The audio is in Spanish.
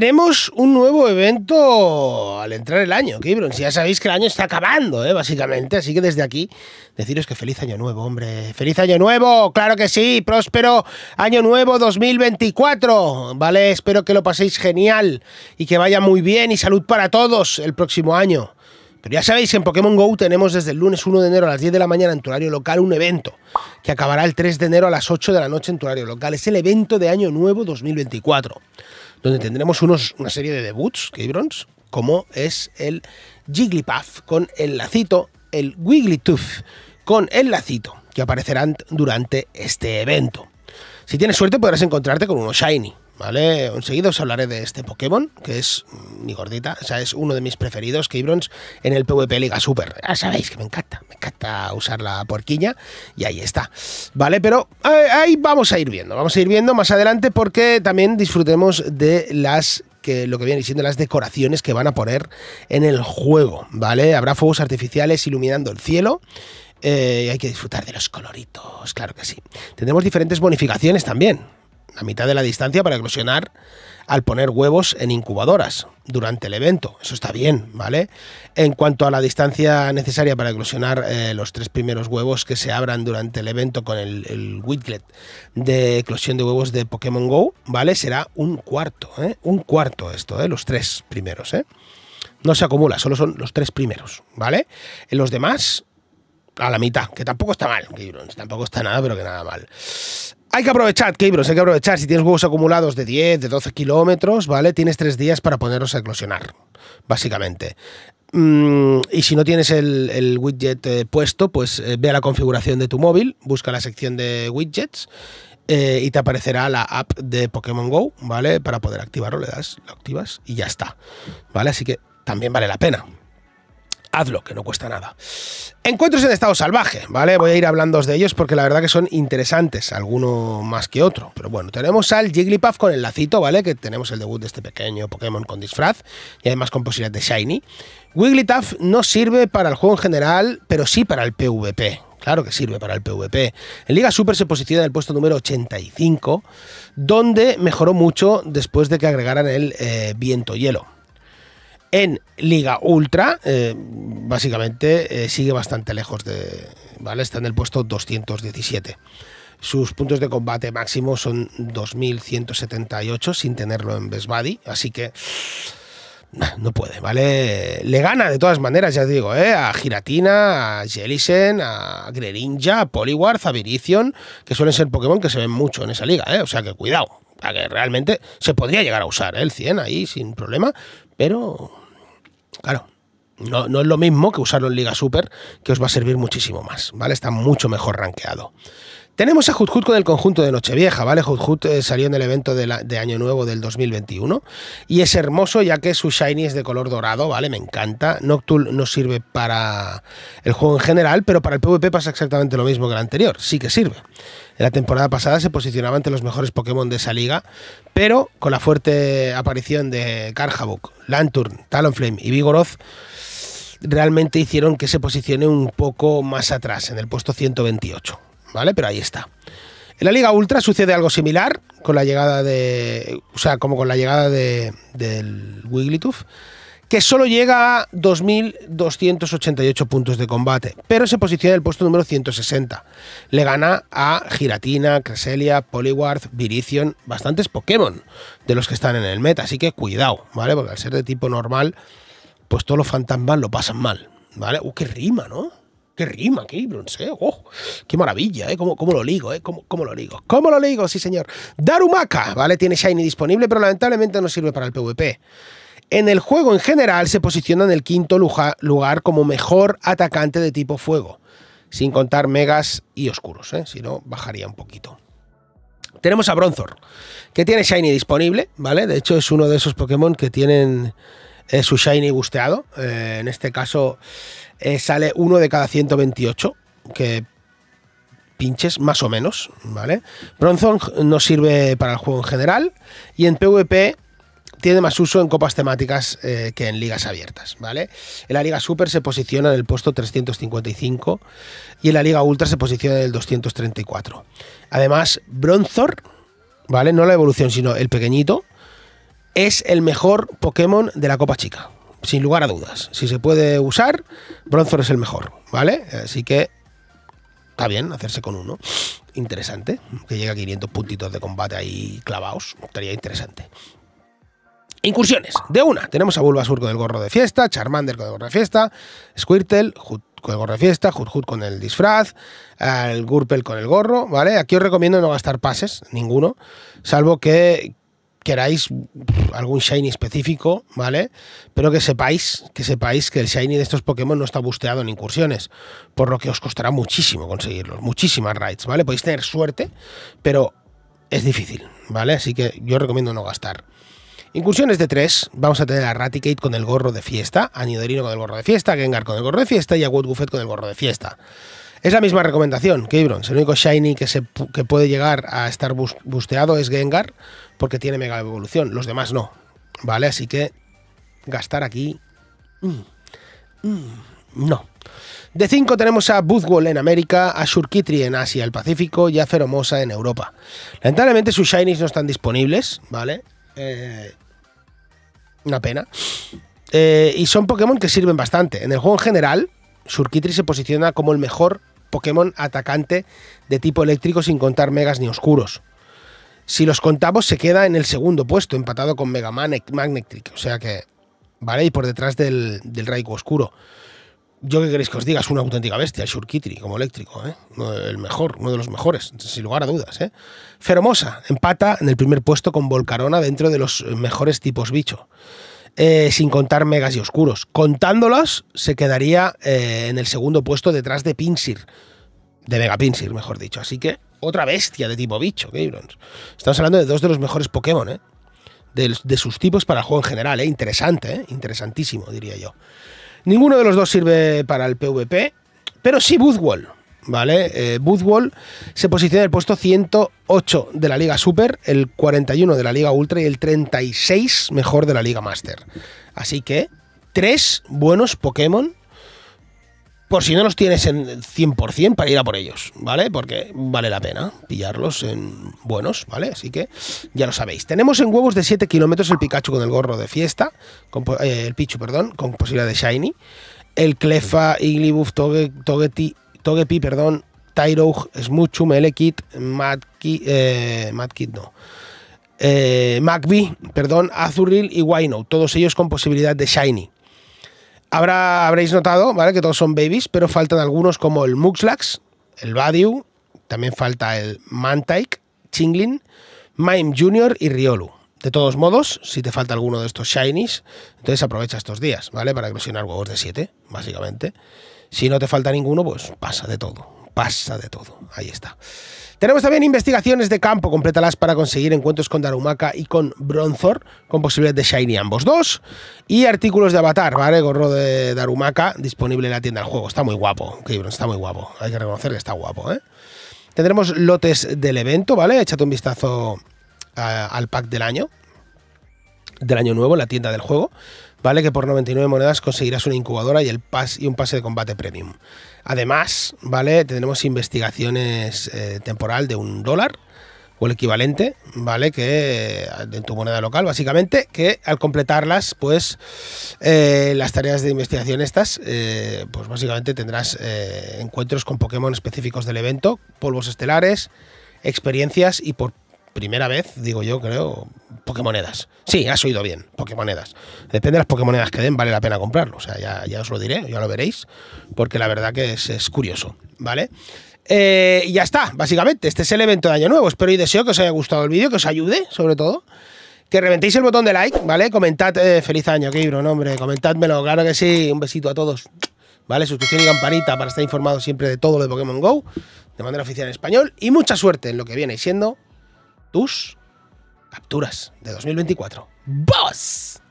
tenemos un nuevo evento al entrar el año, Si Ya sabéis que el año está acabando, ¿eh? básicamente. Así que desde aquí, deciros que feliz año nuevo, hombre. ¡Feliz año nuevo! ¡Claro que sí! ¡Próspero año nuevo 2024! ¿Vale? Espero que lo paséis genial y que vaya muy bien y salud para todos el próximo año. Pero ya sabéis en Pokémon GO tenemos desde el lunes 1 de enero a las 10 de la mañana en tu horario local un evento que acabará el 3 de enero a las 8 de la noche en tu horario local. Es el evento de Año Nuevo 2024 donde tendremos unos, una serie de debuts, como es el Jigglypuff con el lacito, el Wigglytuff con el lacito, que aparecerán durante este evento. Si tienes suerte podrás encontrarte con uno shiny, ¿vale? Enseguida os hablaré de este Pokémon, que es mm, mi gordita, o sea, es uno de mis preferidos, Keybrons, en el PvP Liga Super. Ya sabéis que me encanta, me encanta usar la porquilla y ahí está, ¿vale? Pero eh, ahí vamos a ir viendo, vamos a ir viendo más adelante porque también disfrutemos de las que lo que viene siendo las decoraciones que van a poner en el juego, ¿vale? Habrá fuegos artificiales iluminando el cielo. Eh, y hay que disfrutar de los coloritos, claro que sí. Tendremos diferentes bonificaciones también, la mitad de la distancia para eclosionar al poner huevos en incubadoras durante el evento. Eso está bien, ¿vale? En cuanto a la distancia necesaria para eclosionar eh, los tres primeros huevos que se abran durante el evento con el, el widget de eclosión de huevos de Pokémon Go, ¿vale? Será un cuarto, ¿eh? Un cuarto esto, ¿eh? Los tres primeros, ¿eh? No se acumula, solo son los tres primeros, ¿vale? En los demás, a la mitad, que tampoco está mal, tampoco está nada, pero que nada mal. Hay que aprovechar, Keybros, hay que aprovechar. Si tienes huevos acumulados de 10, de 12 kilómetros, ¿vale? Tienes tres días para ponerlos a eclosionar, básicamente. Mm, y si no tienes el, widget eh, puesto, pues eh, ve a la configuración de tu móvil, busca la sección de widgets eh, y te aparecerá la app de Pokémon Go, ¿vale? Para poder activarlo, le das, lo activas y ya está, ¿vale? Así que también vale la pena hazlo, que no cuesta nada. Encuentros en estado salvaje, ¿vale? Voy a ir hablando de ellos porque la verdad que son interesantes, alguno más que otro. Pero bueno, tenemos al Jigglypuff con el lacito, ¿vale? Que tenemos el debut de este pequeño Pokémon con disfraz y además con posibilidades de Shiny. Wigglytuff no sirve para el juego en general, pero sí para el PvP. Claro que sirve para el PvP. En Liga Super se posiciona en el puesto número 85, donde mejoró mucho después de que agregaran el eh, viento hielo en Liga Ultra, eh, básicamente eh, sigue bastante lejos de. ¿Vale? Está en el puesto 217. Sus puntos de combate máximo son 2178 sin tenerlo en Best así que. No puede, ¿vale? Le gana de todas maneras, ya te digo, ¿eh? a Giratina, a Jelisen, a Greninja, a Poliwarth, a Virizion. que suelen ser Pokémon que se ven mucho en esa liga, ¿eh? O sea que cuidado, que realmente se podría llegar a usar ¿eh? el 100 ahí sin problema, pero Claro, no, es lo mismo que usarlo en Liga Super, que os va a servir muchísimo más, ¿vale? Está mucho mejor rankeado. Tenemos a Jujut con el conjunto de Nochevieja, ¿vale? Jujut eh, salió en el evento de, Año Nuevo del 2021 y es hermoso ya que su shiny es de color dorado, ¿vale? Me encanta. Noctul no sirve para el juego en general, pero para el PvP pasa exactamente lo mismo que el anterior, sí que sirve. En la temporada pasada se posicionaba entre los mejores Pokémon de esa liga, pero con la fuerte aparición de Karhavuk, Lanturn, Talonflame y Vigoroth, realmente hicieron que se posicione un poco más atrás, en el puesto 128. ¿vale? Pero ahí está. En la Liga Ultra sucede algo similar con la llegada de. O sea, como con la llegada de, del Wigglytuff, que solo llega a 2.288 puntos de combate, pero se posiciona en el puesto número 160. Le gana a Giratina, Cresselia, Poliwag, Virizion, bastantes Pokémon de los que están en el meta, así que cuidado, ¿vale? Porque al ser de tipo normal, pues todos los fantasmas lo pasan mal, ¿vale? ¡Uh, qué rima, ¿no? qué rima, qué bronceo, oh, qué maravilla, ¿eh? ¿Cómo, lo ligo, eh? ¿Cómo, ¿Cómo, lo ligo? ¿Cómo lo ligo? Sí, señor. Darumaka, ¿vale? Tiene Shiny disponible, pero lamentablemente no sirve para el PvP. En el juego en general se posiciona en el quinto lugar como mejor atacante de tipo fuego, sin contar megas y oscuros, ¿eh? si no bajaría un poquito. Tenemos a Bronzor, que tiene Shiny disponible, ¿vale? De hecho es uno de esos Pokémon que tienen es su shiny busteado. Eh, en este caso eh, sale uno de cada 128 que pinches más o menos, ¿vale? Bronzong no sirve para el juego en general y en PvP tiene más uso en copas temáticas eh, que en ligas abiertas, ¿vale? En la Liga Super se posiciona en el puesto 355 y en la Liga Ultra se posiciona en el 234. Además, Bronzor, ¿vale? No la evolución, sino el pequeñito, es el mejor Pokémon de la Copa Chica. Sin lugar a dudas. Si se puede usar, Bronzor es el mejor, ¿vale? Así que está bien hacerse con uno. Interesante. Que llega a 500 puntitos de combate ahí clavados. Estaría interesante. Incursiones. De una. Tenemos a Bulbasur con el gorro de fiesta, Charmander con el gorro de fiesta, Squirtle con el gorro de fiesta, Jujut con el disfraz, al Gurpel con el gorro, ¿vale? Aquí os recomiendo no gastar pases, ninguno, salvo que queráis algún shiny específico, ¿vale? Pero que sepáis, que sepáis que el shiny de estos Pokémon no está busteado en incursiones, por lo que os costará muchísimo conseguirlos, muchísimas raids, ¿vale? Podéis tener suerte, pero es difícil, ¿vale? Así que yo recomiendo no gastar. Incursiones de tres, vamos a tener a Raticate con el gorro de fiesta, a Nidorino con el gorro de fiesta, a Gengar con el gorro de fiesta y a Woodguffet con el gorro de fiesta. Es la misma recomendación que El único Shiny que, se, puede llegar a estar busteado es Gengar, porque tiene mega evolución. Los demás no. ¿Vale? Así que gastar aquí. Mm, mm, no. De 5 tenemos a Buzzwall en América, a Surkitri en Asia, el Pacífico y a Feromosa en Europa. Lamentablemente sus shinies no están disponibles, ¿vale? Eh, una pena. Eh, y son Pokémon que sirven bastante. En el juego en general, Surkitri se posiciona como el mejor Pokémon atacante de tipo eléctrico sin contar megas ni oscuros. Si los contamos, se queda en el segundo puesto, empatado con Mega Magnetric. O sea que, ¿vale? Y por detrás del, del Raikou Oscuro. Yo qué queréis que os diga, es una auténtica bestia, el Shurkitri, como eléctrico, ¿eh? El mejor, uno de los mejores, sin lugar a dudas, ¿eh? Fermosa, empata en el primer puesto con Volcarona dentro de los mejores tipos bicho. Eh, sin contar megas y oscuros. Contándolas, se quedaría eh, en el segundo puesto detrás de Pinsir, de Mega Pinsir, mejor dicho. Así que otra bestia de tipo bicho, Gabrons. Estamos hablando de dos de los mejores Pokémon, ¿eh? de, sus tipos para el juego en general, ¿eh? Interesante, ¿eh? Interesantísimo, diría yo. Ninguno de los dos sirve para el PvP, pero sí Budwall ¿vale? Eh, se posiciona en el puesto 108 de la Liga Super, el 41 de la Liga Ultra y el 36 mejor de la Liga Master. Así que, tres buenos Pokémon. Por si no los tienes en 100% para ir a por ellos, ¿vale? Porque vale la pena pillarlos en buenos, ¿vale? Así que ya lo sabéis. Tenemos en huevos de 7 kilómetros el Pikachu con el gorro de fiesta, con, eh, el Pichu, perdón, con posibilidad de Shiny el Clefa, Iglybuff, Togeti Togepi, perdón, Tyrogue, Smuchu, Elekit, Madkit, eh, no. Eh, perdón, Azuril y Wino, todos ellos con posibilidad de Shiny. Habrá, habréis notado ¿vale? que todos son babies, pero faltan algunos como el Muxlax, el Badiu, también falta el Mantike, Chinglin, Mime Junior y Riolu. De todos modos, si te falta alguno de estos shinies, entonces aprovecha estos días, ¿vale? Para eclosionar huevos de 7, básicamente. Si no te falta ninguno, pues pasa de todo, pasa de todo. Ahí está. Tenemos también investigaciones de campo, complétalas para conseguir encuentros con Darumaka y con Bronzor, con posibilidad de Shiny ambos dos. Y artículos de Avatar, ¿vale? Gorro de Darumaka, disponible en la tienda del juego. Está muy guapo, está muy guapo. Hay que reconocer que está guapo, ¿eh? Tendremos lotes del evento, ¿vale? Échate un vistazo eh, al pack del año, del año nuevo en la tienda del juego, ¿vale? Que por 99 monedas conseguirás una incubadora y, el pas, y un pase de combate premium. Además, ¿vale? Tendremos investigaciones eh, temporal de un dólar o el equivalente, ¿vale? Que eh, en tu moneda local, básicamente, que al completarlas, pues eh, las tareas de investigación estas, pues básicamente tendrás encuentros con Pokémon específicos del evento, polvos estelares, experiencias y por primera vez, digo yo, creo, Pokémonedas. Sí, has oído bien, Pokémonedas. Depende de las Pokémonedas que den, vale la pena comprarlo. O sea, ya, ya os lo diré, ya lo veréis, porque la verdad que es, curioso, ¿vale? Eh, y ya está, básicamente. Este es el evento de Año Nuevo. Espero y deseo que os haya gustado el vídeo, que os ayude, sobre todo. Que reventéis el botón de like, ¿vale? Comentad, eh, feliz año, qué nombre hombre, Comentadmelo, claro que sí. Un besito a todos, ¿vale? Suscripción y campanita para estar informado siempre de todo lo de Pokémon Go, de manera oficial en español. Y mucha suerte en lo que viene siendo tus capturas de 2024. ¡Vos!